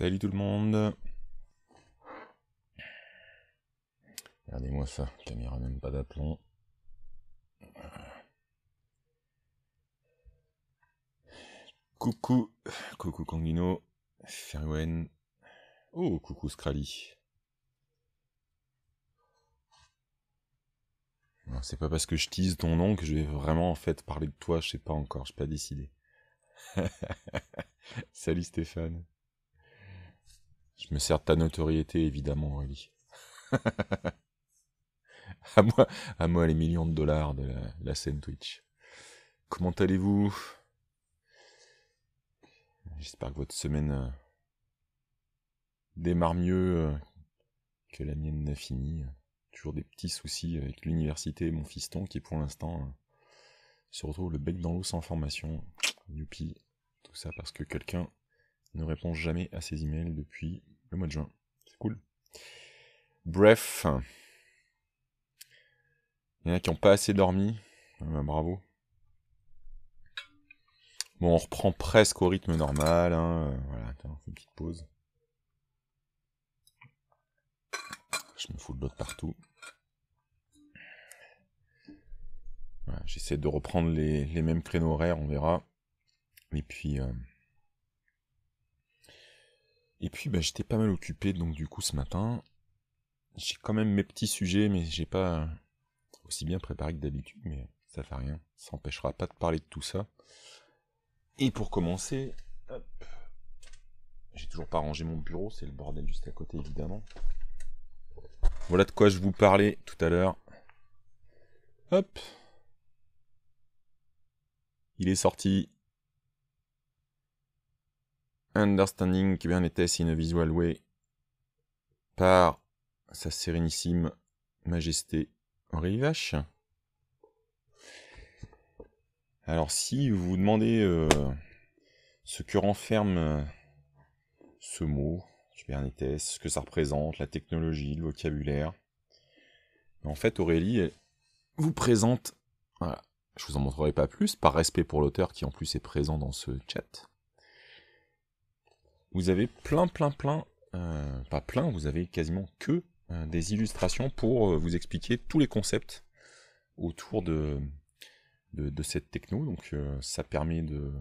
Salut tout le monde. Regardez-moi ça, caméra même pas d'aplomb. Coucou, coucou Kangino, Ferwen. Oh, coucou Scrally. C'est pas parce que je tease ton nom que je vais vraiment en fait parler de toi, je sais pas encore, je pas décidé. Salut Stéphane. Je me sers de ta notoriété, évidemment, Aurélie. à, moi, à moi les millions de dollars de la, scène Twitch. Comment allez-vous J'espère que votre semaine euh, démarre mieux euh, que la mienne n'a fini. Toujours des petits soucis avec l'université et mon fiston qui pour l'instant euh, se retrouve le bec dans l'eau sans formation. Youpi. Tout ça parce que quelqu'un ne répond jamais à ses emails depuis le mois de juin. C'est cool. Bref. Il y en a qui n'ont pas assez dormi. Ah bah, bravo. Bon, on reprend presque au rythme normal. Hein, euh, voilà, attends, on fait une petite pause. Je me fous de l'autre partout. J'essaie de reprendre les, mêmes créneaux horaires, on verra. Et puis, euh, et puis bah, j'étais pas mal occupé, donc du coup ce matin, j'ai quand même mes petits sujets, mais j'ai pas aussi bien préparé que d'habitude, mais ça fait rien, ça empêchera pas de parler de tout ça. Et pour commencer, j'ai toujours pas rangé mon bureau, c'est le bordel juste à côté évidemment. Voilà de quoi je vous parlais tout à l'heure. Hop. Il est sorti. Understanding Kubernetes in a Visual Way par Sa Sérénissime Majesté Henri Vache. Alors si vous vous demandez euh, ce que renferme euh, ce mot, Kubernetes, ce que ça représente, la technologie, le vocabulaire, en fait Aurélie vous présente, voilà, je vous en montrerai pas plus, par respect pour l'auteur qui en plus est présent dans ce chat, vous avez plein, plein, plein, euh, pas plein, vous avez quasiment que euh, des illustrations pour euh, vous expliquer tous les concepts autour de, de, cette techno. Donc ça permet de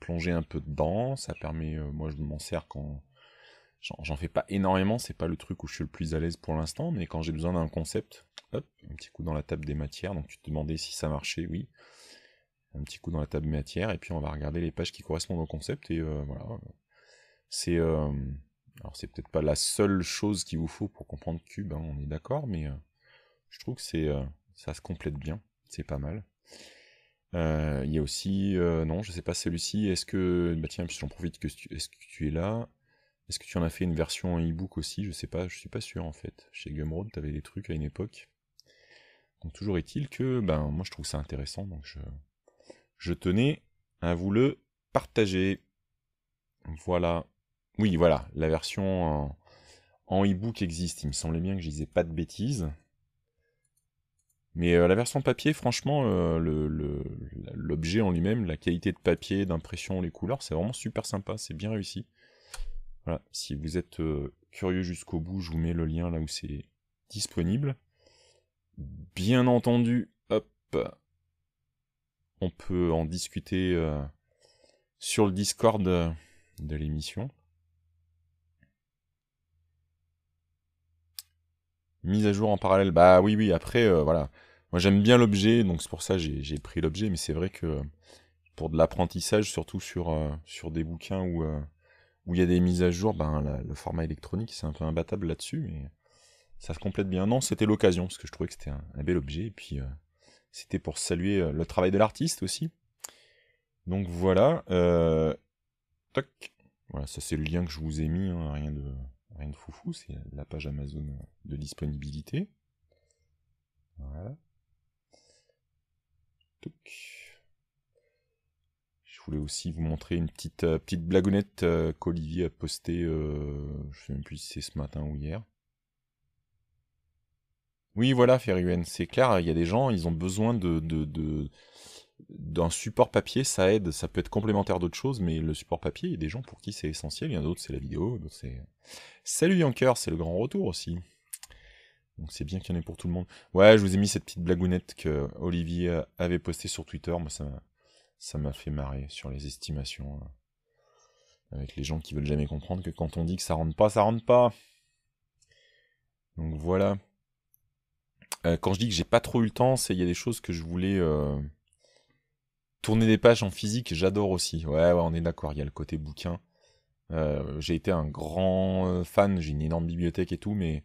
plonger un peu dedans, ça permet, moi je m'en sers quand... J'en fais pas énormément, c'est pas le truc où je suis le plus à l'aise pour l'instant, mais quand j'ai besoin d'un concept, hop, un petit coup dans la table des matières, donc tu te demandais si ça marchait, oui un petit coup dans la table des matières, et puis on va regarder les pages qui correspondent au concept et voilà c'est euh, c'est peut-être pas la seule chose qu'il vous faut pour comprendre Cube, hein, on est d'accord, mais euh, je trouve que c'est euh, ça se complète bien, c'est pas mal. Il y a aussi non, je sais pas, celui-ci Est-ce que bah tiens, j'en profite que est-ce que tu es là Est-ce que tu en as fait une version e-book aussi Je sais pas, je suis pas sûr en fait. Chez Gumroad, t'avais des trucs à une époque. Donc toujours est-il que ben moi je trouve ça intéressant, donc je je tenais à vous le partager. Voilà. Oui, voilà, la version en, e-book existe. Il me semblait bien que je disais pas de bêtises. Mais euh, la version papier, franchement, euh, l'objet en lui-même, la qualité de papier, d'impression, les couleurs, c'est vraiment super sympa, c'est bien réussi. Voilà, si vous êtes euh, curieux jusqu'au bout, je vous mets le lien là où c'est disponible. Bien entendu, hop, on peut en discuter sur le Discord de l'émission. Mise à jour en parallèle. Bah oui, oui, après, euh, voilà. Moi, j'aime bien l'objet, donc c'est pour ça j'ai pris l'objet, mais c'est vrai que pour de l'apprentissage, surtout sur, euh, sur des bouquins euh, où il y a des mises à jour, ben, le format électronique, c'est un peu imbattable là-dessus, mais ça se complète bien. Non, c'était l'occasion, parce que je trouvais que c'était un, bel objet, et puis c'était pour saluer le travail de l'artiste aussi. Donc voilà. Toc. Voilà, ça c'est le lien que je vous ai mis, hein, rien de rien de foufou, c'est la page Amazon de disponibilité. Voilà. Donc. Je voulais aussi vous montrer une petite, euh, petite blagounette euh, qu'Olivier a postée, euh, je ne sais même plus si c'est ce matin ou hier. Oui, voilà, Ferruen, c'est clair, il y a des gens, ils ont besoin de d'un support papier, ça aide, ça peut être complémentaire d'autres choses, mais le support papier, il y a des gens pour qui c'est essentiel, il y en a d'autres, c'est la vidéo, c'est... Salut Yanker, c'est le grand retour aussi. Donc c'est bien qu'il y en ait pour tout le monde. Ouais, je vous ai mis cette petite blagounette que Olivier avait postée sur Twitter, moi ça m'a, ça m'a fait marrer sur les estimations. Hein. Avec les gens qui veulent jamais comprendre que quand on dit que ça rentre pas, ça rentre pas. Donc voilà. Euh, quand je dis que j'ai pas trop eu le temps, c'est il y a des choses que je voulais... Euh, Tourner des pages en physique, j'adore aussi. Ouais, ouais, on est d'accord, il y a le côté bouquin. Euh, j'ai été un grand euh, fan, j'ai une énorme bibliothèque et tout, mais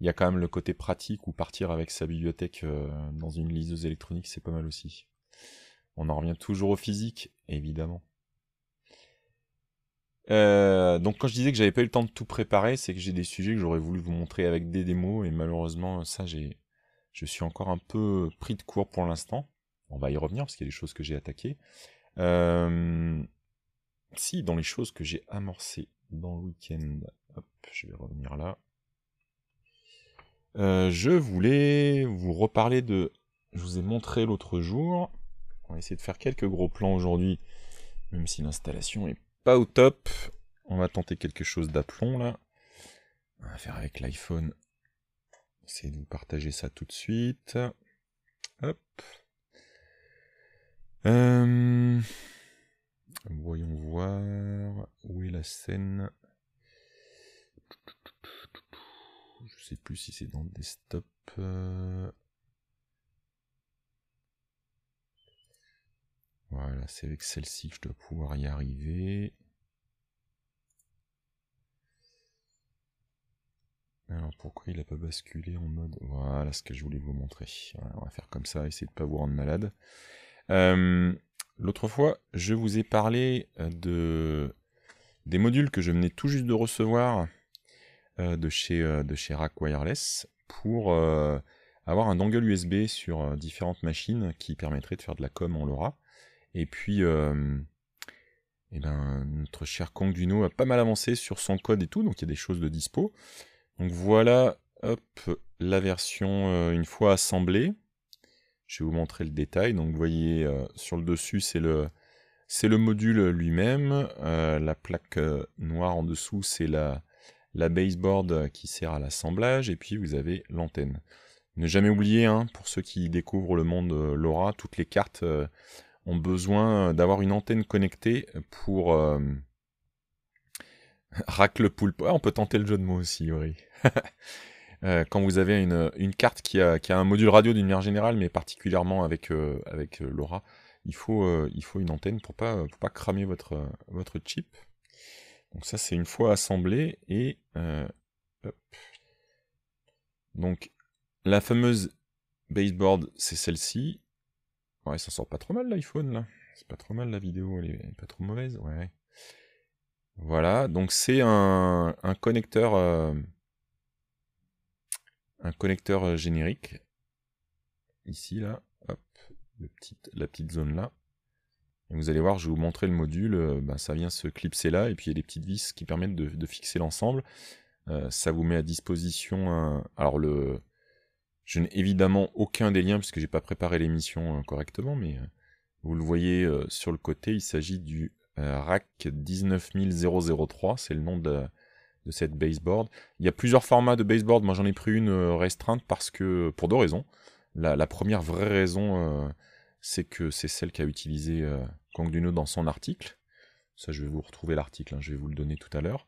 il y a quand même le côté pratique ou partir avec sa bibliothèque euh, dans une liseuse électronique, c'est pas mal aussi. On en revient toujours au physique, évidemment. donc quand je disais que j'avais pas eu le temps de tout préparer, c'est que j'ai des sujets que j'aurais voulu vous montrer avec des démos, et malheureusement, ça, j'ai, je suis encore un peu pris de court pour l'instant on va y revenir parce qu'il y a des choses que j'ai attaquées. Euh, si, dans les choses que j'ai amorcées dans le week-end, je vais revenir là. Euh, je voulais vous reparler de. Je vous ai montré l'autre jour. On va essayer de faire quelques gros plans aujourd'hui, même si l'installation est pas au top. On va tenter quelque chose d'aplomb là. On va faire avec l'iPhone. essayer de vous partager ça tout de suite. Hop. Euh, voyons voir où est la scène. Je sais plus si c'est dans desktop. Euh. Voilà, c'est avec celle-ci que je dois pouvoir y arriver. Alors pourquoi il n'a pas basculé en mode... Voilà ce que je voulais vous montrer. on va faire comme ça, essayer de ne pas vous rendre malade. Euh, l'autre fois, je vous ai parlé euh, de des modules que je venais tout juste de recevoir euh, de, chez, de chez Rack Wireless pour avoir un dongle USB sur différentes machines qui permettrait de faire de la com, en LoRa. Et puis, et eh ben, notre cher Kong Duno a pas mal avancé sur son code et tout, donc il y a des choses de dispo. Donc voilà, hop, la version une fois assemblée. Je vais vous montrer le détail. Donc vous voyez euh, sur le dessus, c'est le, le module lui-même. Euh, la plaque euh, noire en dessous, c'est la, la baseboard qui sert à l'assemblage. Et puis vous avez l'antenne. Ne jamais oublier, hein, pour ceux qui découvrent le monde LoRa, toutes les cartes ont besoin d'avoir une antenne connectée pour... racle poulpe. Ah, on peut tenter le jeu de mots aussi, Yuri. Euh, quand vous avez une, carte qui a, un module radio d'une manière générale, mais particulièrement avec, euh, avec euh, LoRa, il faut, euh, il faut une antenne pour pas, pas cramer votre, votre chip. Donc ça, c'est une fois assemblé et... Hop. Donc, la fameuse baseboard, c'est celle-ci. Ouais, ça sort pas trop mal l'iPhone, là. C'est pas trop mal la vidéo, elle est, pas trop mauvaise. Ouais. Voilà, donc c'est un, un connecteur un connecteur euh, générique. Ici, là, la petite zone là. Et vous allez voir, je vais vous montrer le module, euh, ben, ça vient se clipser là, et puis il y a des petites vis qui permettent de, fixer l'ensemble. Euh, ça vous met à disposition Alors le... Je n'ai évidemment aucun des liens puisque j'ai pas préparé l'émission correctement, mais vous le voyez sur le côté, il s'agit du rack 19003, c'est le nom de de cette baseboard. Il y a plusieurs formats de baseboard. Moi, j'en ai pris une euh, restreinte parce que, pour deux raisons. La, première vraie raison, euh, c'est que c'est celle qu'a utilisé euh, Kang dans son article. Ça, je vais vous retrouver l'article, hein, je vais vous le donner tout à l'heure.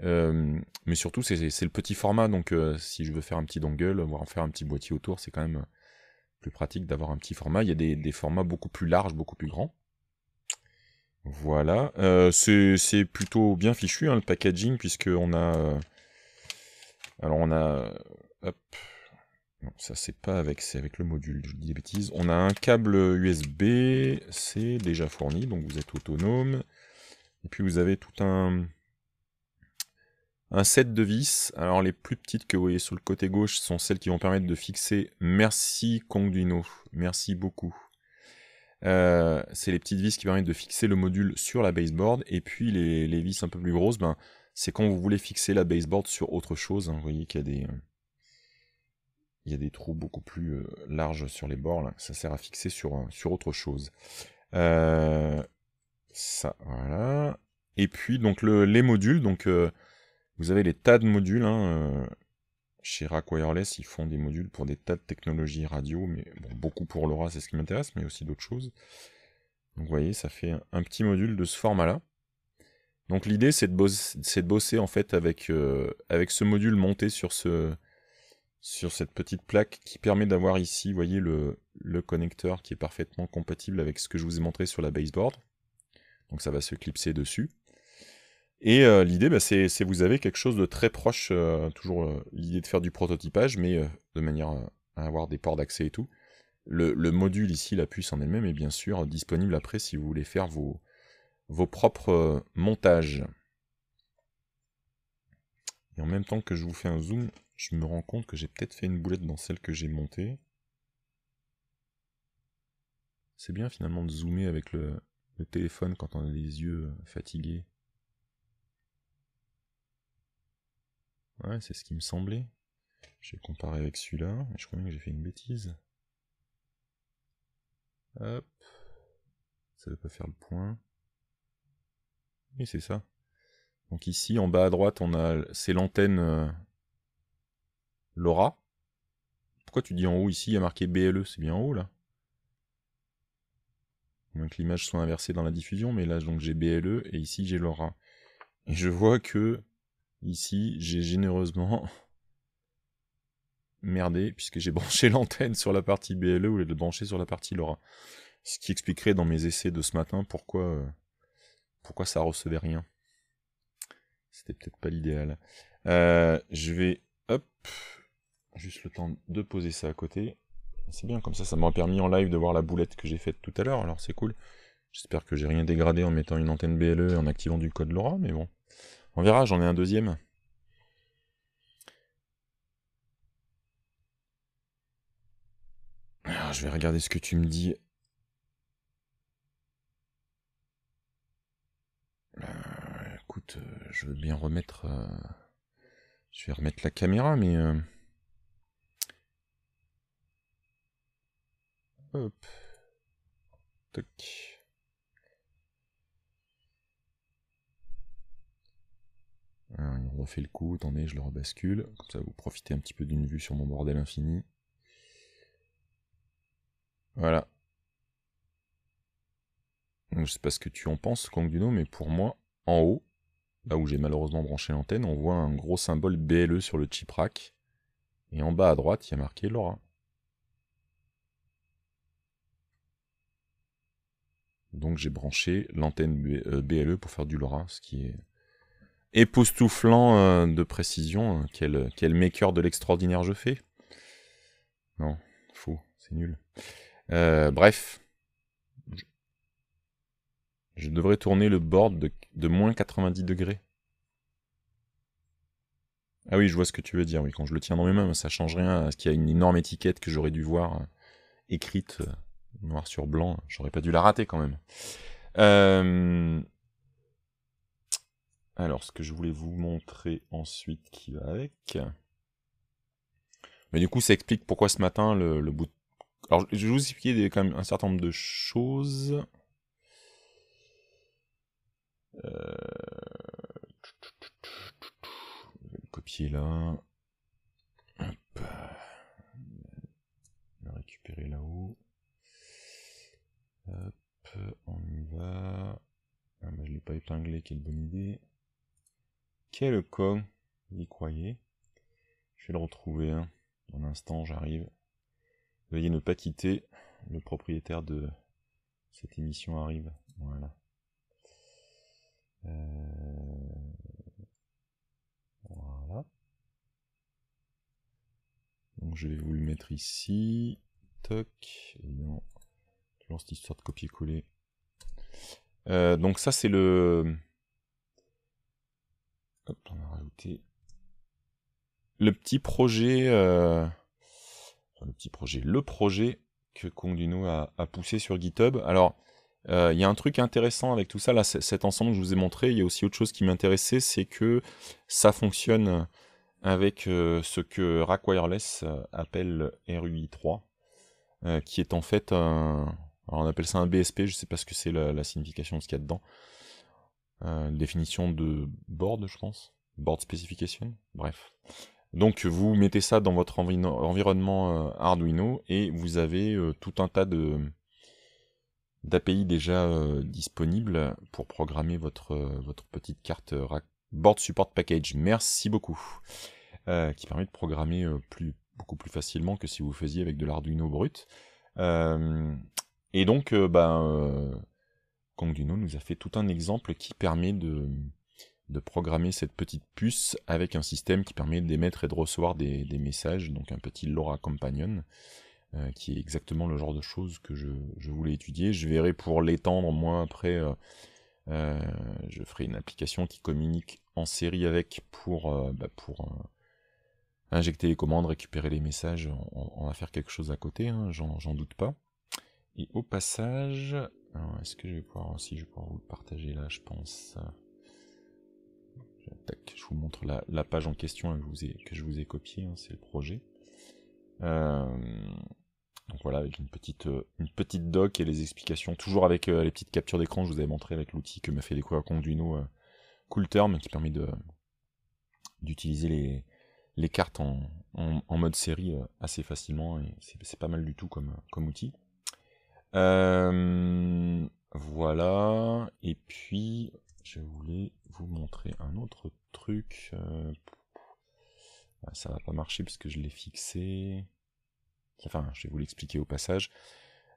mais surtout, c'est le petit format. Donc, si je veux faire un petit dongle, voire faire un petit boîtier autour, c'est quand même plus pratique d'avoir un petit format. Il y a des formats beaucoup plus larges, beaucoup plus grands. Voilà, euh, c'est plutôt bien fichu hein, le packaging puisque on a, euh, alors on a, euh, hop, ça c'est pas avec, c'est avec le module, je dis des bêtises. On a un câble USB, c'est déjà fourni, donc vous êtes autonome. Et puis vous avez tout un, un set de vis. Alors les plus petites que vous voyez sur le côté gauche sont celles qui vont permettre de fixer. Merci Conduino, merci beaucoup. Euh, c'est les petites vis qui permettent de fixer le module sur la baseboard. Et puis les, vis un peu plus grosses, ben, c'est quand vous voulez fixer la baseboard sur autre chose. Hein. Vous voyez qu'il y a des... Euh, il y a des trous beaucoup plus euh, larges sur les bords, ça sert à fixer sur, sur autre chose. ça, Et puis donc les modules, donc vous avez les tas de modules, hein, chez Rack Wireless, ils font des modules pour des tas de technologies radio, mais beaucoup pour l'aura, c'est ce qui m'intéresse, mais aussi d'autres choses. Donc vous voyez, ça fait un, petit module de ce format-là. Donc l'idée, c'est de, bosser en fait avec, euh, avec ce module monté sur, ce, sur cette petite plaque qui permet d'avoir ici, vous voyez, le, le connecteur qui est parfaitement compatible avec ce que je vous ai montré sur la baseboard. Donc ça va se clipser dessus. Et euh, l'idée, bah, c'est, vous avez quelque chose de très proche, euh, toujours euh, l'idée de faire du prototypage, mais de manière à avoir des ports d'accès et tout. Le, module ici, la puce en elle-même, est bien sûr disponible après si vous voulez faire vos, propres montages. Et en même temps que je vous fais un zoom, je me rends compte que j'ai peut-être fait une boulette dans celle que j'ai montée. C'est bien finalement de zoomer avec le téléphone quand on a les yeux fatigués. Ouais, c'est ce qui me semblait. Je J'ai comparer avec celui-là, je crois que j'ai fait une bêtise. Hop. Ça veut pas faire le point. Oui, c'est ça. Donc ici, en bas à droite, on a c'est l'antenne euh, laura LoRa. Pourquoi tu dis en haut ici, il y a marqué BLE, c'est bien en haut là Donc que l'image soit inversée dans la diffusion, mais là donc j'ai BLE et ici j'ai Laura. Et je vois que Ici, j'ai généreusement merdé, puisque j'ai branché l'antenne sur la partie BLE au lieu de brancher sur la partie LoRa. Ce qui expliquerait dans mes essais de ce matin pourquoi, euh, pourquoi ça recevait rien. C'était peut-être pas l'idéal. Euh, je vais, hop, juste le temps de poser ça à côté. C'est bien, comme ça, ça m'a permis en live de voir la boulette que j'ai faite tout à l'heure, alors c'est cool. J'espère que j'ai rien dégradé en mettant une antenne BLE et en activant du code LoRa, mais bon. On verra, j'en ai un deuxième. Alors, ah, je vais regarder ce que tu me dis. Euh, écoute, euh, je veux bien remettre... Euh, je vais remettre la caméra, mais... Hop. Toc. Hein, on refait le coup, attendez, je le rebascule, comme ça vous profitez un petit peu d'une vue sur mon bordel infini. Voilà. Je je sais pas ce que tu en penses, Kang Duno, mais pour moi, en haut, là où j'ai malheureusement branché l'antenne, on voit un gros symbole BLE sur le chip rack. Et en bas à droite, il y a marqué Laura. Donc j'ai branché l'antenne BLE euh, pour faire du LoRa, ce qui est époustouflant euh, de précision. Hein. Quel, quel maker de l'extraordinaire je fais Non, faux, c'est nul. Euh, bref. Je devrais tourner le board de, moins 90 degrés. Ah oui, je vois ce que tu veux dire. Oui, quand je le tiens dans mes mains, ça change rien. Parce qu'il y a une énorme étiquette que j'aurais dû voir euh, écrite noir sur blanc. J'aurais pas dû la rater quand même. Euh, alors, ce que je voulais vous montrer ensuite qui va avec. Mais du coup, ça explique pourquoi ce matin, le, bout Alors, je vais vous expliquer quand même un certain nombre de choses. Euh, je vais le copier là. Hop. Le récupérer là-haut. Hop, on y va. Ah, ne je l'ai pas épinglé, quelle bonne idée. Quel con y croyez Je vais le retrouver. Hein. Dans l'instant, j'arrive. Veuillez ne pas quitter. Le propriétaire de cette émission arrive. Voilà. Euh, voilà. Donc je vais vous le mettre ici. Toc. Évidemment, toujours cette histoire de copier-coller. Euh, donc ça c'est le le petit projet, euh, le petit projet, le projet que Kong a, a, poussé sur GitHub. Alors, euh, il y a un truc intéressant avec tout ça, là, cet ensemble je vous ai montré, il y a aussi autre chose qui m'intéressait, c'est que ça fonctionne avec euh, ce que Rack Wireless appelle RUI3, qui est en fait un... on appelle ça un BSP, je ne sais pas ce que c'est la, signification de ce qu'il y a dedans. Euh, définition de board, je pense, board specification, bref. Donc vous mettez ça dans votre environnement euh, Arduino et vous avez euh, tout un tas de d'API déjà disponibles pour programmer votre, votre petite carte Board Support Package. Merci beaucoup. qui permet de programmer plus, beaucoup plus facilement que si vous faisiez avec de l'Arduino brut. et donc, ben... Bah, Kangduno nous a fait tout un exemple qui permet de, programmer cette petite puce avec un système qui permet d'émettre et de recevoir des, messages, donc un petit LoRa Companion, euh, qui est exactement le genre de choses que je, voulais étudier. Je verrai pour l'étendre, moi, après, euh, euh, je ferai une application qui communique en série avec pour, bah, pour injecter les commandes, récupérer les messages. On, va faire quelque chose à côté, hein, j'en doute pas. Et au passage, alors, est-ce que je vais pouvoir aussi, je vous le partager là, je pense. Euh, je vous montre la, page en question que, je vous ai, que copiée, hein, c'est le projet. Euh, donc voilà, avec euh, une petite, doc et les explications, toujours avec les petites captures d'écran je vous avais montré avec l'outil que m'a fait découvrir Conduino Coulter, Coolterm, qui permet d'utiliser les, cartes en, mode série assez facilement, et c'est, pas mal du tout comme outil. Euh, voilà. Et puis, je voulais vous montrer un autre truc. Euh, ah, ça va pas marcher puisque je l'ai fixé. Enfin, je vais vous l'expliquer au passage.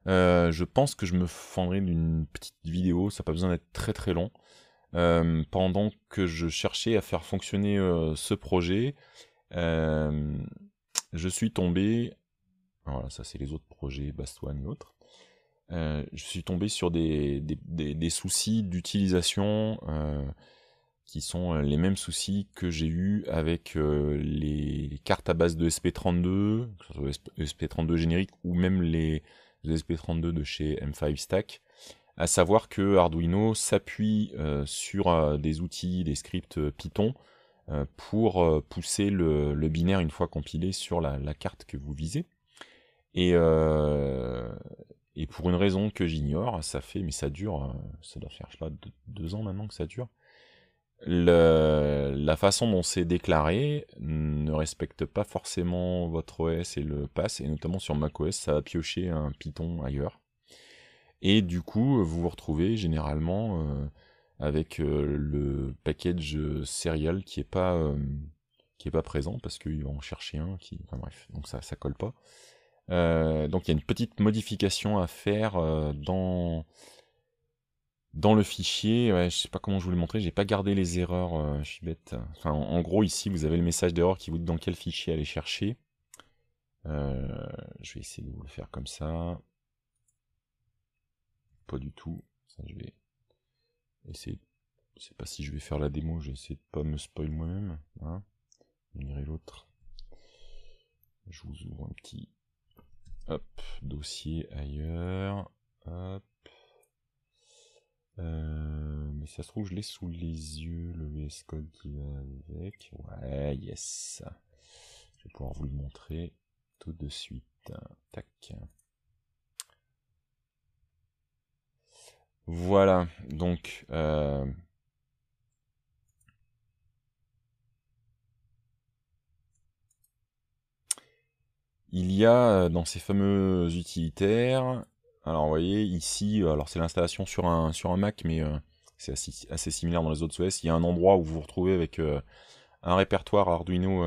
Euh, je pense que je me fendrai d'une petite vidéo, ça n'a pas besoin d'être très très long. pendant que je cherchais à faire fonctionner ce projet, je suis tombé. Voilà, ça c'est les autres projets, Bastoine et autres. Euh, je suis tombé sur des, soucis d'utilisation euh, qui sont euh, les mêmes soucis que j'ai eu avec les, cartes à base de SP32, SP32 générique ou même les, SP32 de chez M5 Stack, à savoir que Arduino s'appuie sur des outils, des scripts Python pour pousser le, binaire une fois compilé sur la, carte que vous visez. Et, et pour une raison que j'ignore, ça fait, mais ça dure, euh, ça doit faire, je sais pas, deux, ans maintenant que ça dure. la façon dont c'est déclaré ne respecte pas forcément votre OS et le pass, et notamment sur macOS, ça a pioché un Python ailleurs. Et du coup, vous vous retrouvez généralement euh, avec euh, le package serial qui n'est pas pas présent parce qu'ils vont en chercher un qui bref donc ça ça colle pas euh, donc il y a une petite modification à faire euh, dans, dans le fichier. je je sais pas comment je vous le montrer, j'ai pas gardé les erreurs, euh, je suis bête. Enfin, en, gros ici vous avez le message d'erreur qui vous dit dans quel fichier aller chercher. je vais essayer de vous le faire comme ça. Pas du tout. Ça, je vais sais pas si je vais faire la démo, je vais essayer de pas me spoil moi-même. Hein. l'autre. Je vous ouvre un petit Hop, dossier ailleurs. Hop. Euh, mais ça se trouve, je l'ai sous les yeux, le VS Code qui va avec. Ouais, yes. Je vais pouvoir vous le montrer tout de suite. Tac. Voilà, donc euh, Il y a euh, dans ces fameux utilitaires, alors vous voyez ici, euh, alors c'est l'installation sur un, sur un Mac, mais euh, c'est assez, similaire dans les autres OS, il y a un endroit où vous vous retrouvez avec un répertoire Arduino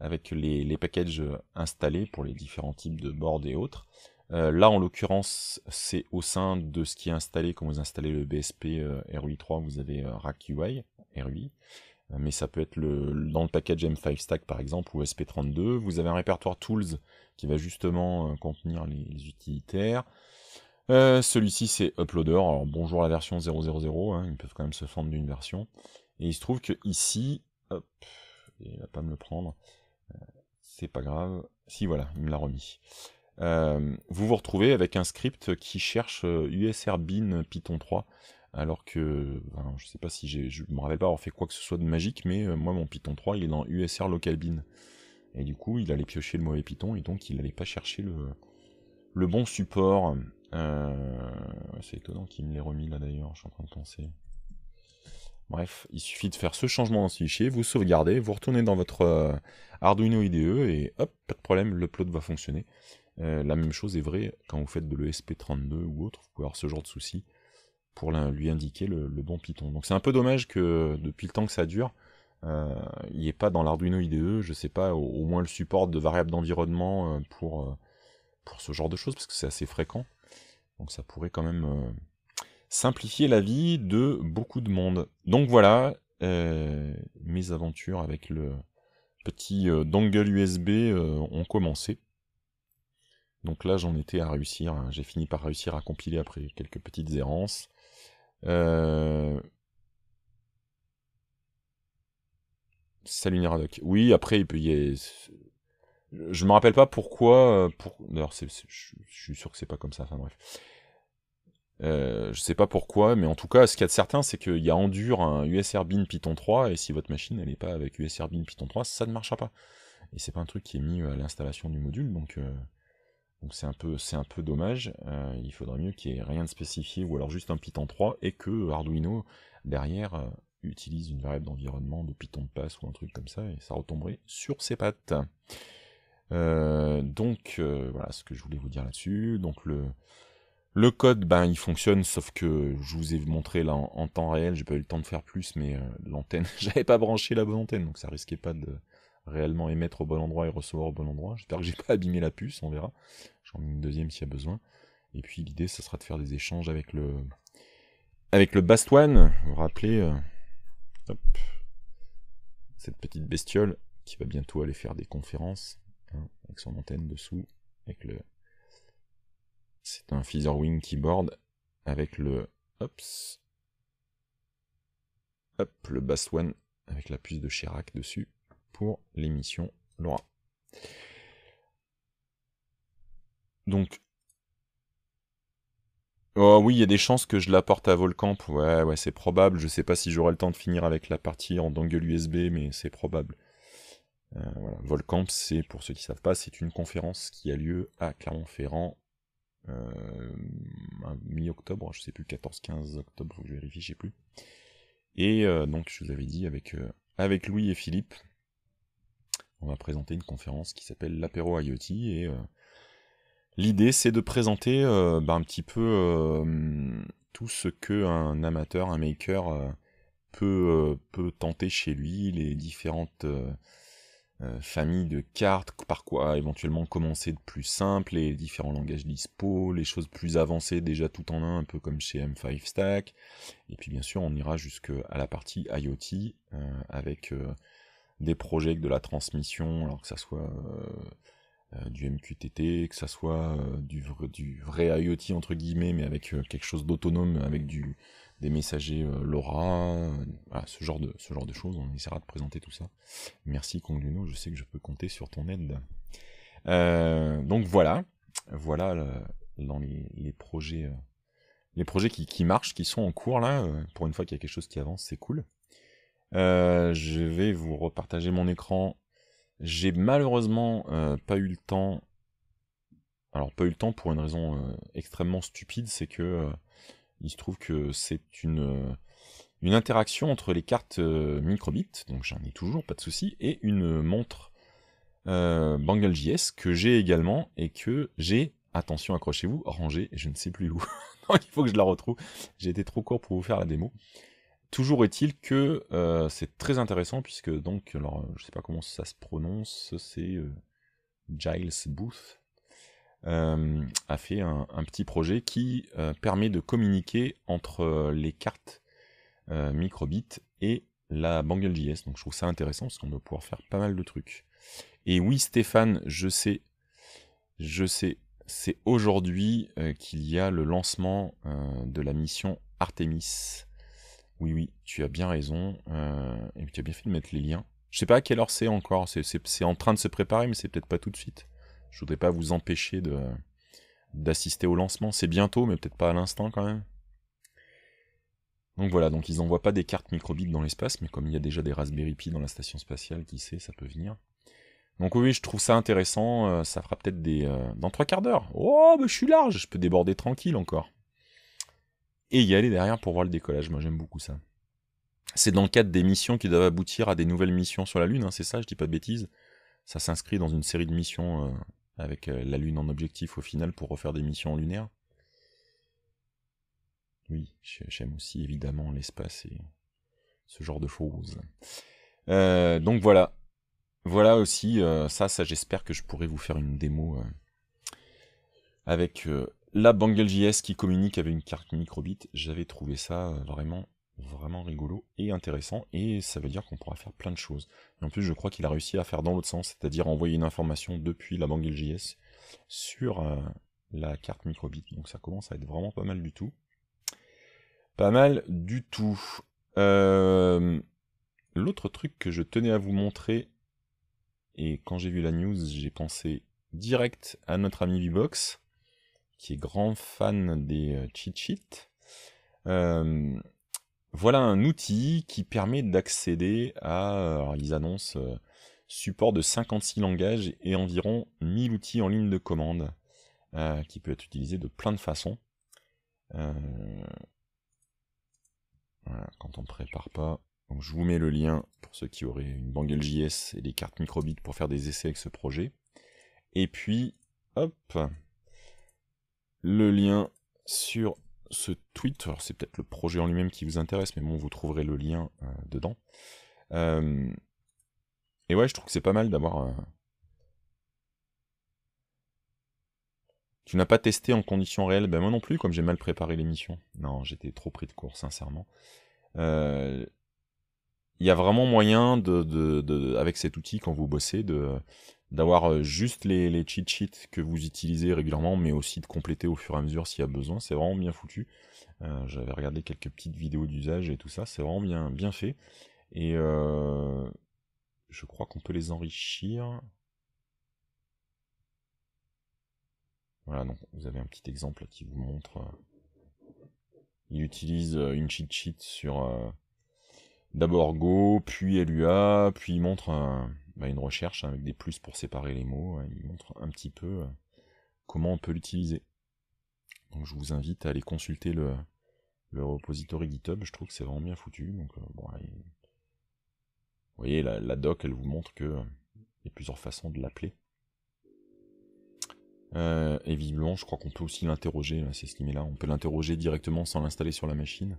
avec les, packages installés pour les différents types de boards et autres. là en l'occurrence c'est au sein de ce qui est installé quand vous installez le BSP RUI3, vous avez UI, RUI mais ça peut être le, dans le package M5 Stack par exemple ou SP32. Vous avez un répertoire Tools qui va justement euh, contenir les, utilitaires. Euh, celui-ci c'est Uploader, alors bonjour la version 0.0.0, hein, ils peuvent quand même se fendre d'une version. Et il se trouve que ici, hop, il va pas me le prendre, euh, c'est pas grave, si voilà, il me l'a remis. vous vous retrouvez avec un script qui cherche bin Python 3 alors que ben, je ne sais pas si j'ai, je me rappelle pas avoir fait quoi que ce soit de magique, mais euh, moi mon Python 3 il est dans USR local bin. Et du coup il allait piocher le mauvais Python et donc il n'allait pas chercher le, bon support. Euh, c'est étonnant qu'il me l'ait remis là d'ailleurs, je suis en train de penser. Bref, il suffit de faire ce changement dans ce fichier, vous sauvegardez, vous retournez dans votre euh, Arduino IDE et hop, pas de problème, l'upload va fonctionner. la même chose est vraie quand vous faites de l'ESP32 ou autre, vous pouvez avoir ce genre de soucis pour lui indiquer le, bon Python. Donc c'est un peu dommage que depuis le temps que ça dure, euh, il n'y ait pas dans l'Arduino IDE, je sais pas, au, moins le support de variables d'environnement euh, pour, euh, pour ce genre de choses, parce que c'est assez fréquent. Donc ça pourrait quand même simplifier la vie de beaucoup de monde. Donc voilà mes aventures avec le petit dongle USB ont commencé. Donc là, j'en étais à réussir, hein. j'ai fini par réussir à compiler après quelques petites errances. Euh, Salut Niradoc. Oui, après, il peut y avoir Je me rappelle pas pourquoi. Euh, pour... je suis sûr que c'est pas comme ça. Enfin bref. Euh, je sais pas pourquoi, mais en tout cas, ce qu'il y a de certain, c'est qu'il y a en dur un USR Python 3, et si votre machine n'est pas avec USR Python 3, ça ne marchera pas. Et c'est pas un truc qui est mis à l'installation du module, donc donc c'est un peu, dommage. Euh, il faudrait mieux qu'il n'y ait rien de spécifié ou alors juste un Python 3 et que Arduino derrière euh, utilise une variable d'environnement de Python de passe ou un truc comme ça et ça retomberait sur ses pattes. Euh, donc voilà ce que je voulais vous dire là-dessus. Donc le code, ben, il fonctionne, sauf que je vous ai montré là en, temps réel, j'ai pas eu le temps de faire plus, mais l'antenne, j'avais pas branché la bonne antenne, donc ça risquait pas de, réellement émettre au bon endroit et recevoir au bon endroit. J'espère que j'ai pas abîmé la puce, on verra. J'en mets une deuxième s'il y a besoin. Et puis l'idée, ça sera de faire des échanges avec le avec le Bastouane. Vous vous rappelez euh, cette petite bestiole qui va bientôt aller faire des conférences hein, avec son antenne dessous, avec le c'est un Featherwing keyboard avec le Ops. Hop, le Bass One avec la puce de Chirac dessus l'émission Laura. Donc. Oh oui, il y a des chances que je la porte à Volcamp. Ouais, ouais, c'est probable. Je sais pas si j'aurai le temps de finir avec la partie en dongle USB, mais c'est probable. Euh, Volcamp, c'est, pour ceux qui savent pas, c'est une conférence qui a lieu à Clermont-Ferrand euh, mi-octobre, je sais plus, 14-15 octobre, je vérifie, je sais plus. Et euh, donc, je vous avais dit avec, avec Louis et Philippe, on va présenter une conférence qui s'appelle l'apéro IoT et euh, l'idée c'est de présenter euh, ben, un petit peu euh, tout ce que un amateur, un maker peut, peut tenter chez lui, les différentes familles de cartes, par quoi éventuellement commencer de plus simple, les différents langages dispo, les choses plus avancées déjà tout en un, un peu comme chez M5 Stack, et puis bien sûr on ira à la partie IoT avec des projets avec de la transmission, alors que ça soit euh, euh, du MQTT, que ça soit euh, du, vrai IoT entre guillemets, mais avec quelque chose d'autonome, avec des messagers LoRa, ce, genre de, choses. On essaiera de présenter tout ça. Merci Congluno, je sais que je peux compter sur ton aide. donc voilà, voilà dans les, projets, les projets qui, qui, marchent, qui sont en cours là. pour une fois qu'il y a quelque chose qui avance, c'est cool. Euh, je vais vous repartager mon écran. J'ai malheureusement euh, pas eu le temps. Alors pas eu le temps pour une raison euh, extrêmement stupide, c'est que il se trouve que c'est une, une interaction entre les cartes microbit, donc j'en ai toujours pas de souci, et une montre BangleJS que j'ai également et que j'ai, attention accrochez-vous, rangé je ne sais plus où. il faut que je la retrouve. J'ai été trop court pour vous faire la démo. Toujours est-il que euh, c'est très intéressant puisque donc, alors euh, je sais pas comment ça se prononce, c'est euh, Giles Booth a fait un, petit projet qui permet de communiquer entre les cartes microbit et la JS. Donc je trouve ça intéressant parce qu'on va pouvoir faire pas mal de trucs. Et oui Stéphane, je sais, je sais, c'est aujourd'hui qu'il y a le lancement de la mission Artemis oui, oui, tu as bien raison. Euh, et tu as bien fait de mettre les liens. Je sais pas à quelle heure c'est encore. C'est en train de se préparer, mais c'est peut-être pas tout de suite. Je voudrais pas vous empêcher de d'assister au lancement. C'est bientôt, mais peut-être pas à l'instant quand même. Donc voilà, donc ils n'envoient pas des cartes microbites dans l'espace, mais comme il y a déjà des Raspberry Pi dans la station spatiale, qui sait, ça peut venir. Donc oui, je trouve ça intéressant, euh, ça fera peut-être des... Euh, dans trois quarts d'heure. Oh, mais bah, je suis large, je peux déborder tranquille encore et y aller derrière pour voir le décollage. Moi, j'aime beaucoup ça. C'est dans le cadre des missions qui doivent aboutir à des nouvelles missions sur la Lune, hein, c'est ça, je dis pas de bêtises. Ça s'inscrit dans une série de missions euh, avec euh, la Lune en objectif au final pour refaire des missions lunaires. Oui, j'aime aussi évidemment l'espace et ce genre de choses. Euh, donc voilà. Voilà aussi, ça, ça j'espère que je pourrai vous faire une démo avec la Bangle.js qui communique avec une carte microbit, j'avais trouvé ça euh, vraiment vraiment rigolo et intéressant et ça veut dire qu'on pourra faire plein de choses. Et en plus je crois qu'il a réussi à faire dans l'autre sens, c'est-à-dire envoyer une information depuis la Bangle.js sur euh, la carte microbit. Donc ça commence à être vraiment pas mal du tout. Pas mal du tout. Euh, l'autre truc que je tenais à vous montrer, et quand j'ai vu la news, j'ai pensé direct à notre ami box qui est grand fan des euh, cheat sheets. Euh, voilà un outil qui permet d'accéder à, euh, alors ils annoncent, support de 56 langages et environ 1000 outils en ligne de commande, qui peut être utilisé de plein de façons. quand on ne prépare pas. je vous mets le lien pour ceux qui auraient une Bangle JS et des cartes microbit pour faire des essais avec ce projet. Et puis, hop, le lien sur ce tweet. c'est peut-être le projet en lui-même qui vous intéresse, mais bon, vous trouverez le lien euh, dedans. Euh, et ouais, je trouve que c'est pas mal d'avoir. Euh, tu n'as pas testé en conditions réelles Ben moi non plus, comme j'ai mal préparé l'émission. Non, j'étais trop pris de court, sincèrement. Il y a vraiment moyen de, avec cet outil, quand vous bossez, de d'avoir euh, juste les, les, cheat sheets que vous utilisez régulièrement, mais aussi de compléter au fur et à mesure s'il y a besoin. C'est vraiment bien foutu. Euh, j'avais regardé quelques petites vidéos d'usage et tout ça. C'est vraiment bien, bien fait. Et euh, je crois qu'on peut les enrichir. Voilà, donc vous avez un petit exemple qui vous montre. Il utilise une cheat sheet sur d'abord Go, puis LUA, puis il montre bah, une recherche hein, avec des plus pour séparer les mots. Hein. Il montre un petit peu euh, comment on peut l'utiliser. Donc je vous invite à aller consulter le, le repository GitHub, je trouve que c'est vraiment bien foutu. Donc, euh, vous voyez, la, doc, elle vous montre que euh, y a plusieurs façons de l'appeler. Évidemment, je crois qu'on peut aussi l'interroger, c'est ce qu'il met là. On peut l'interroger directement sans l'installer sur la machine.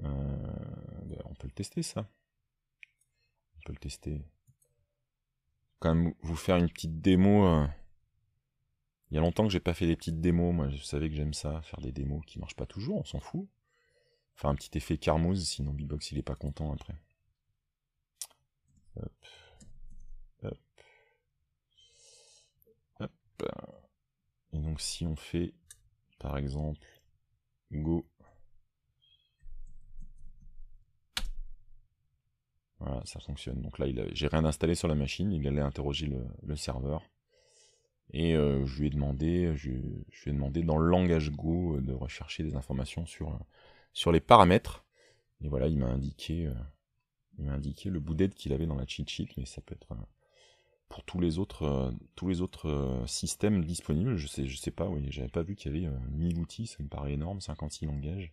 on peut le tester, ça. On peut le tester quand même vous faire une petite démo. Euh. Il y a longtemps que j'ai pas fait des petites démos. Moi, je savais que j'aime ça, faire des démos qui marchent pas toujours, on s'en fout. enfin un petit effet Carmouse. sinon box il est pas content après. Et donc si on fait, par exemple, Go ça fonctionne. Donc là, j'ai rien installé sur la machine, il allait interroger le, serveur. Et euh, je lui ai demandé, je, lui ai demandé dans le langage Go euh, de rechercher des informations sur, euh, sur les paramètres. Et voilà, il m'a indiqué, indiqué le bout d'aide qu'il avait dans la cheat sheet, mais ça peut être pour tous les autres, tous les autres systèmes disponibles. Je sais, je sais pas, oui, j'avais pas vu qu'il y avait 1000 outils, ça me paraît énorme, 56 langages.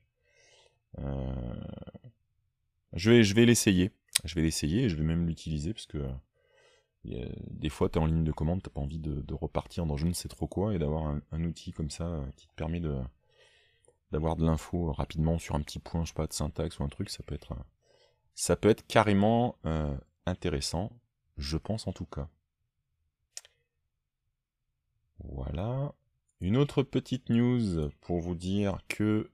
je vais, je vais l'essayer. Je vais l'essayer et je vais même l'utiliser parce que des fois, tu es en ligne de commande, tu n'as pas envie de, repartir dans je ne sais trop quoi et d'avoir un, outil comme ça euh, qui te permet de d'avoir de l'info rapidement sur un petit point, je sais pas, de syntaxe ou un truc, ça peut être euh, ça peut être carrément euh, intéressant, je pense en tout cas. Voilà. Une autre petite news pour vous dire que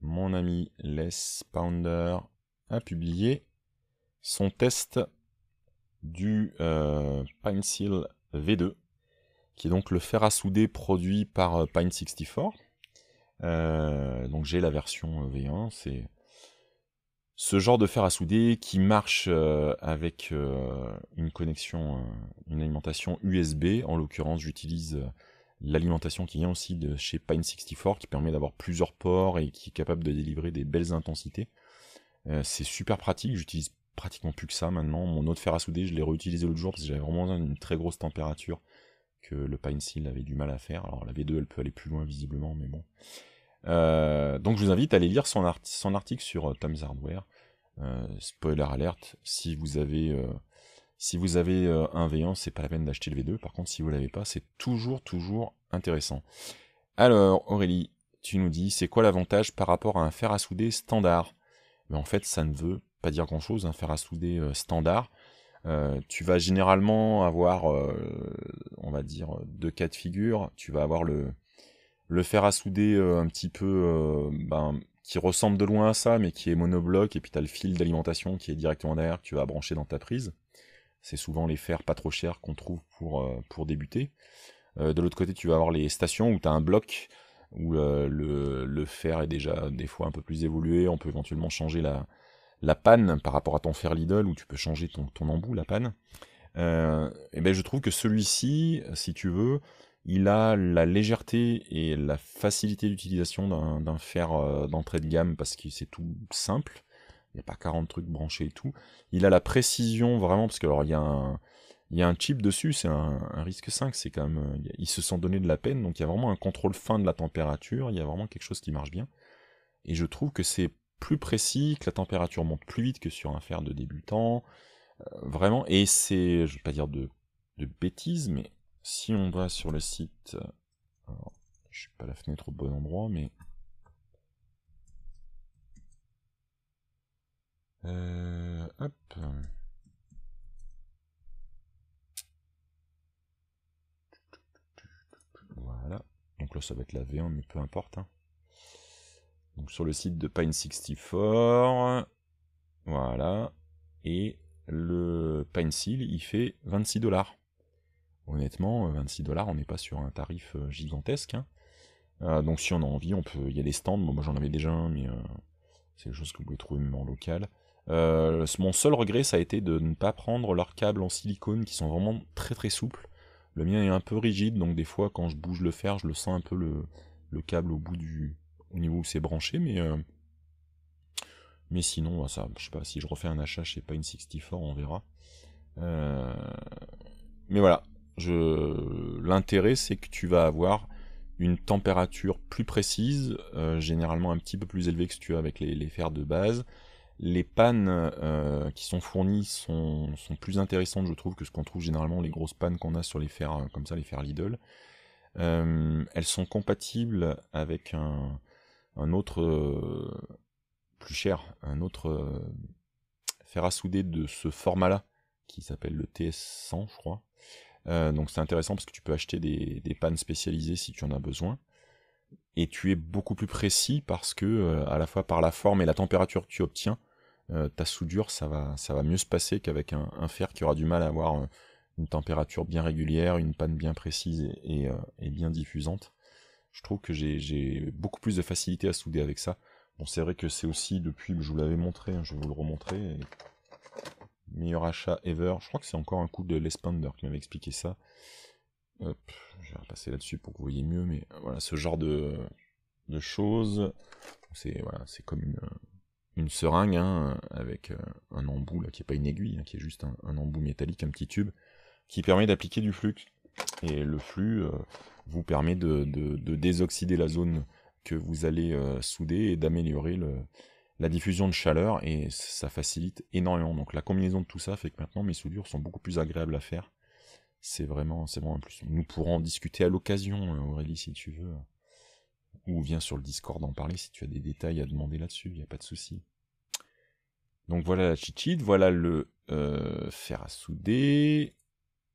mon ami Les Pounder a publié son test du euh, V2, qui est donc le fer à souder produit par euh, Pine64. Euh, donc j'ai la version euh, V1, c'est ce genre de fer à souder qui marche avec une connexion, une alimentation USB. En l'occurrence, j'utilise l'alimentation qui vient aussi de chez Pine64, qui permet d'avoir plusieurs ports et qui est capable de délivrer des belles intensités. c'est super pratique, j'utilise pratiquement plus que ça maintenant. Mon autre fer à souder, je l'ai réutilisé l'autre jour parce que j'avais vraiment d'une très grosse température que le Pine avait du mal à faire. Alors la V2, elle peut aller plus loin visiblement, mais bon. Euh, donc je vous invite à aller lire son, article sur euh, Times Tom's Hardware. Euh, spoiler alerte, si vous avez, si vous avez un V1, c'est pas la peine d'acheter le V2. Par contre, si vous l'avez pas, c'est toujours, toujours intéressant. Alors Aurélie, tu nous dis, c'est quoi l'avantage par rapport à un fer à souder standard Mais ben, en fait, ça ne veut pas dire grand chose, un hein, fer à souder euh, standard. Euh, tu vas généralement avoir, euh, on va dire, deux cas de figure. Tu vas avoir le, le fer à souder un petit peu, ben, qui ressemble de loin à ça, mais qui est monobloc, et puis tu as le fil d'alimentation qui est directement derrière, que tu vas brancher dans ta prise. C'est souvent les fers pas trop chers qu'on trouve pour, pour débuter. de l'autre côté, tu vas avoir les stations où tu as un bloc, où le, le fer est déjà des fois un peu plus évolué, on peut éventuellement changer la, la panne par rapport à ton fer Lidl où tu peux changer ton, embout, la panne, et euh, eh ben je trouve que celui-ci, si tu veux, il a la légèreté et la facilité d'utilisation d'un fer euh, d'entrée de gamme parce que c'est tout simple. Il n'y a pas 40 trucs branchés et tout. Il a la précision vraiment parce que alors il y a un, il y a un chip dessus, c'est un, risque 5, c'est quand même. se sont donné de la peine, donc il y a vraiment un contrôle fin de la température, il y a vraiment quelque chose qui marche bien. Et je trouve que c'est plus précis, que la température monte plus vite que sur un fer de débutant, euh, vraiment, et c'est, je vais pas dire de, de, bêtises, mais si on va sur le site, euh, alors, je suis pas la fenêtre au bon endroit, mais... Euh, hop. Voilà. Donc là, ça va être la V1, hein, mais peu importe. Hein. Donc sur le site de Pine64, voilà, et le Pine Seal, il fait 26 dollars. Honnêtement, 26 euh, dollars, on n'est pas sur un tarif euh, gigantesque. Hein. Euh, donc si on a envie, on peut. Il y a des stands. moi j'en avais déjà un, mais c'est quelque chose que vous pouvez trouver en local. mon seul regret, ça a été de ne pas prendre leurs câbles en silicone qui sont vraiment très très souples. Le mien est un peu rigide, donc des fois quand je bouge le fer, je le sens un peu le câble au bout du, au niveau où c'est branché, mais euh, mais sinon, bah, ça, je sais pas, si je refais un achat, je sais pas, une 64, on verra. Euh, mais voilà, je, l'intérêt, c'est que tu vas avoir une température plus précise, euh, généralement un petit peu plus élevée que ce que tu as avec les, les, fers de base. Les pannes qui sont fournies sont, sont, plus intéressantes, je trouve, que ce qu'on trouve généralement les grosses pannes qu'on a sur les fers, comme ça, les fers Lidl. elles sont compatibles avec un, un autre euh, plus cher, un autre euh, fer à souder de ce format-là, qui s'appelle le TS100, je crois. Euh, donc c'est intéressant parce que tu peux acheter des, pannes spécialisées si tu en as besoin. Et tu es beaucoup plus précis parce que, à la fois par la forme et la température que tu obtiens, ta soudure, ça va, ça va mieux se passer qu'avec un, fer qui aura du mal à avoir une température bien régulière, une panne bien précise et bien diffusante. Je trouve que j'ai beaucoup plus de facilité à souder avec ça. Bon, c'est vrai que c'est aussi depuis que je vous l'avais montré, hein, je vais vous le remontrer. Meilleur achat ever. Je crois que c'est encore un coup de Lespander qui m'avait expliqué ça. Hop, je vais repasser là-dessus pour que vous voyez mieux, mais euh, voilà, ce genre de, de choses. C'est comme une, seringue hein, avec euh, un embout là, qui n'est pas une aiguille, hein, qui est juste un, embout métallique, un petit tube, qui permet d'appliquer du flux. Et le flux, euh, vous permet de, désoxyder la zone que vous allez euh, souder et d'améliorer la diffusion de chaleur et ça facilite énormément. Donc la combinaison de tout ça fait que maintenant mes soudures sont beaucoup plus agréables à faire. C'est vraiment, c'est vraiment un plus. Nous pourrons en discuter à l'occasion, euh, Aurélie, si tu veux. Ou viens sur le Discord en parler si tu as des détails à demander là-dessus, il n'y a pas de souci. Donc voilà la cheat sheet, voilà le euh, fer à souder.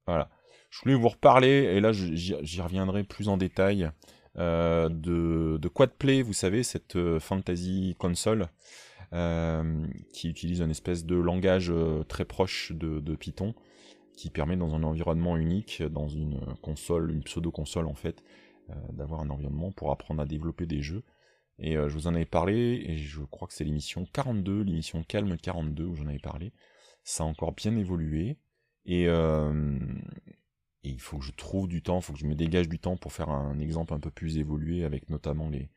Voilà. Je voulais vous reparler, et là j'y reviendrai plus en détail, euh, de, de Quadplay, vous savez, cette euh, fantasy console euh, qui utilise une espèce de langage euh, très proche de, Python, qui permet dans un environnement unique, dans une console, une pseudo-console en fait, d'avoir un environnement pour apprendre à développer des jeux. Et je vous en avais parlé, et je crois que c'est l'émission 42, l'émission Calme 42 où j'en avais parlé. Ça a encore bien évolué. Et, euh, et il faut que je trouve du temps, il faut que je me dégage du temps pour faire un exemple un peu plus évolué avec notamment les,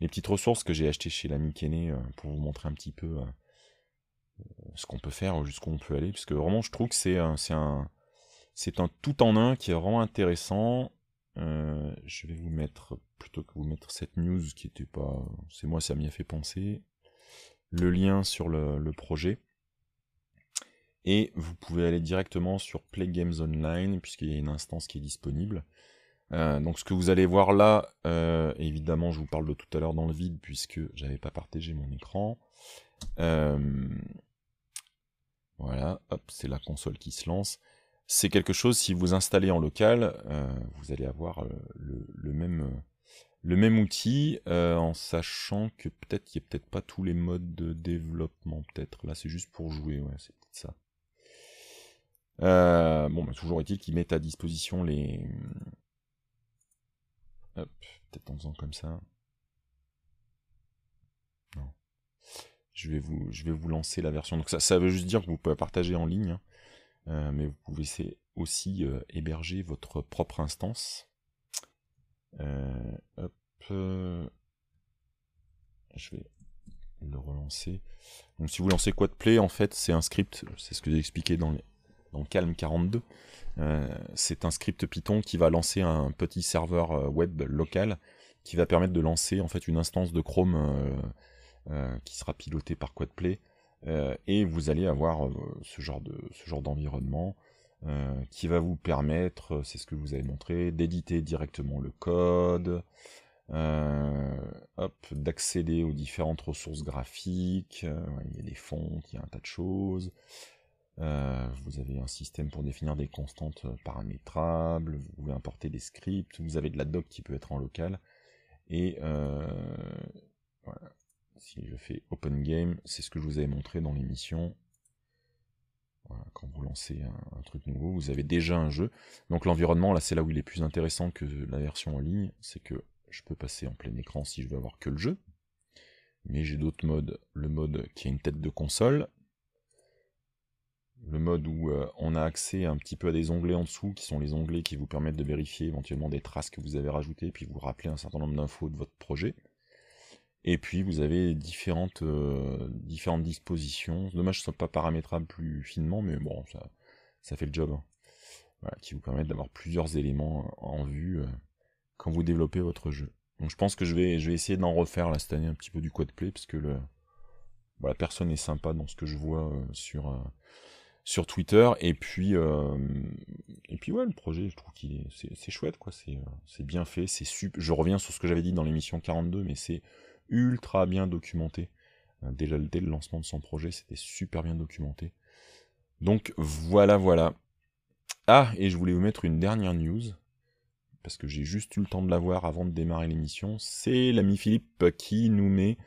petites ressources que j'ai achetées chez l'ami Kenney, euh, pour vous montrer un petit peu euh, ce qu'on peut faire, jusqu'où on peut aller, parce que vraiment je trouve que c'est un, c'est un tout en un qui est vraiment intéressant. Euh, je vais vous mettre, plutôt que vous mettre cette news qui était pas, c'est moi, ça m'y a fait penser, le lien sur le, le projet et vous pouvez aller directement sur Play Games Online puisqu'il y a une instance qui est disponible. Euh, donc ce que vous allez voir là, euh, évidemment je vous parle de tout à l'heure dans le vide puisque j'avais pas partagé mon écran. Euh, voilà, hop, c'est la console qui se lance. C'est quelque chose, si vous installez en local, vous allez avoir le, même, le même outil, en sachant que peut-être qu'il n'y a peut-être pas tous les modes de développement, peut-être. Là c'est juste pour jouer, ouais, c'est peut ça. Euh, bon, bah, toujours est-il qu'ils mettent à disposition les... Hop, peut-être en faisant comme ça. Je vais vous, je vais vous lancer la version. Donc ça, ça veut juste dire que vous pouvez partager en ligne, hein. euh, mais vous pouvez aussi euh, héberger votre propre instance. hop, je vais le relancer. Donc si vous lancez Quadplay, en fait, c'est un script, c'est ce que j'ai expliqué dans les donc Calm 42. Euh, c'est un script Python qui va lancer un petit serveur euh, web local qui va permettre de lancer en fait une instance de Chrome euh, qui sera pilotée par Quadplay et vous allez avoir ce genre de d'environnement qui va vous permettre, c'est ce que je vous avez montré, d'éditer directement le code, d'accéder aux différentes ressources graphiques, il y a des fonts, il y a un tas de choses. Euh, vous avez un système pour définir des constantes euh, paramétrables, vous pouvez importer des scripts, vous avez de la doc qui peut être en local. Et euh, si je fais Open Game, c'est ce que je vous avais montré dans l'émission. quand vous lancez un, un, truc nouveau, vous avez déjà un jeu. Donc l'environnement, là c'est là où il est plus intéressant que la version en ligne, c'est que je peux passer en plein écran si je veux avoir que le jeu. Mais j'ai d'autres modes. Le mode qui a une tête de console, le mode où euh, on a accès un petit peu à des onglets en dessous, qui sont les onglets qui vous permettent de vérifier éventuellement des traces que vous avez rajoutées, puis vous rappelez un certain nombre d'infos de votre projet. Et puis vous avez différentes, euh, différentes dispositions. Dommage que ce ne soit pas paramétrable plus finement, mais bon, ça, ça fait le job. Hein. qui vous permettent d'avoir plusieurs éléments en vue euh, quand vous développez votre jeu. Donc je pense que je vais, je vais essayer d'en refaire là cette année un petit peu du quad play, parce que le, personne est sympa dans ce que je vois sur, sur Twitter. Et puis, euh, et puis ouais, le projet, je trouve qu'il c'est, chouette, quoi. C'est, euh, bien fait, c'est super. Je reviens sur ce que j'avais dit dans l'émission 42, mais c'est ultra bien documenté. Euh, dès le, dès le lancement de son projet, c'était super bien documenté. Donc voilà, voilà. Ah, et je voulais vous mettre une dernière news, parce que j'ai juste eu le temps de la voir avant de démarrer l'émission. C'est l'ami Philippe qui nous met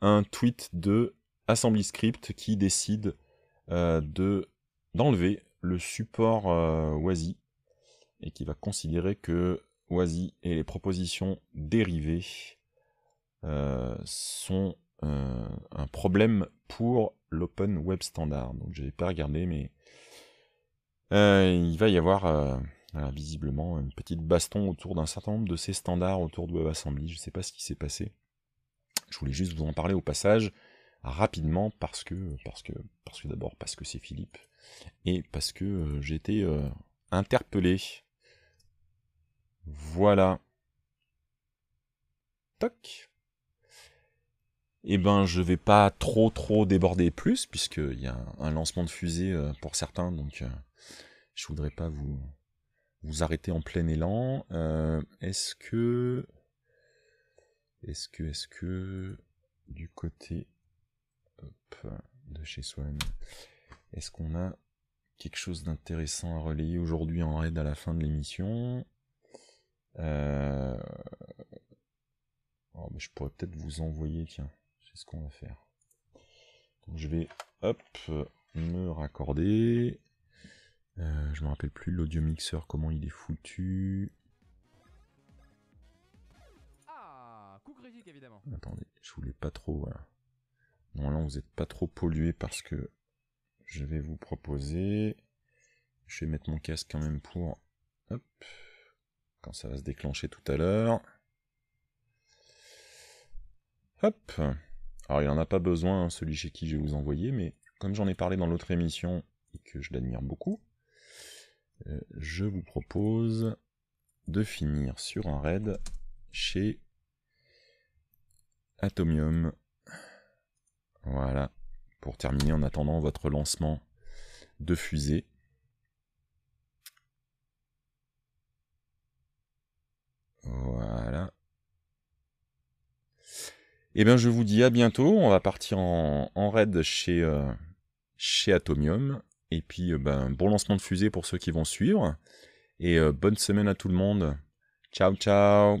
un tweet de Assembly Script qui décide euh, de d'enlever le support WASI euh, et qui va considérer que WASI et les propositions dérivées euh, sont un problème pour l'Open Web Standard. Donc n'ai pas regardé, mais il va y avoir visiblement une petite baston autour d'un certain nombre de ces standards autour de WebAssembly. Je ne sais pas ce qui s'est passé. Je voulais juste vous en parler au passage rapidement parce que, parce que, parce que d'abord parce que c'est Philippe et parce que euh, j'étais j'ai euh, été interpellé. Voilà. Toc. Eh ben, je vais pas trop trop déborder plus puisqu'il y a un lancement de fusée euh, pour certains, donc je voudrais pas vous vous arrêter en plein élan. est-ce que est-ce que est-ce que du côté euh, de chez Swan. Est-ce qu'on a quelque chose d'intéressant à relayer aujourd'hui en raid à la fin de l'émission euh, oh, Je pourrais peut-être vous envoyer, tiens, c'est ce qu'on va faire. je vais, hop, me raccorder. Euh, je me rappelle plus l'audio mixeur, comment il est foutu. Ah, coup évidemment. Attendez, je voulais pas trop, voilà. Bon, là, vous n'êtes pas trop pollué parce que je vais vous proposer. Je vais mettre mon casque quand même pour... Hop. Quand ça va se déclencher tout à l'heure. Hop. Alors, il n'en a pas besoin, hein, celui chez qui je vais vous envoyer, mais comme j'en ai parlé dans l'autre émission et que je l'admire beaucoup, euh, je vous propose de finir sur un raid chez Atomium voilà, pour terminer en attendant votre lancement de fusée. Voilà. Eh bien, je vous dis à bientôt. On va partir en, raid chez, euh, chez Atomium. Et puis, euh, ben, bon lancement de fusée pour ceux qui vont suivre. Et euh, bonne semaine à tout le monde. Ciao, ciao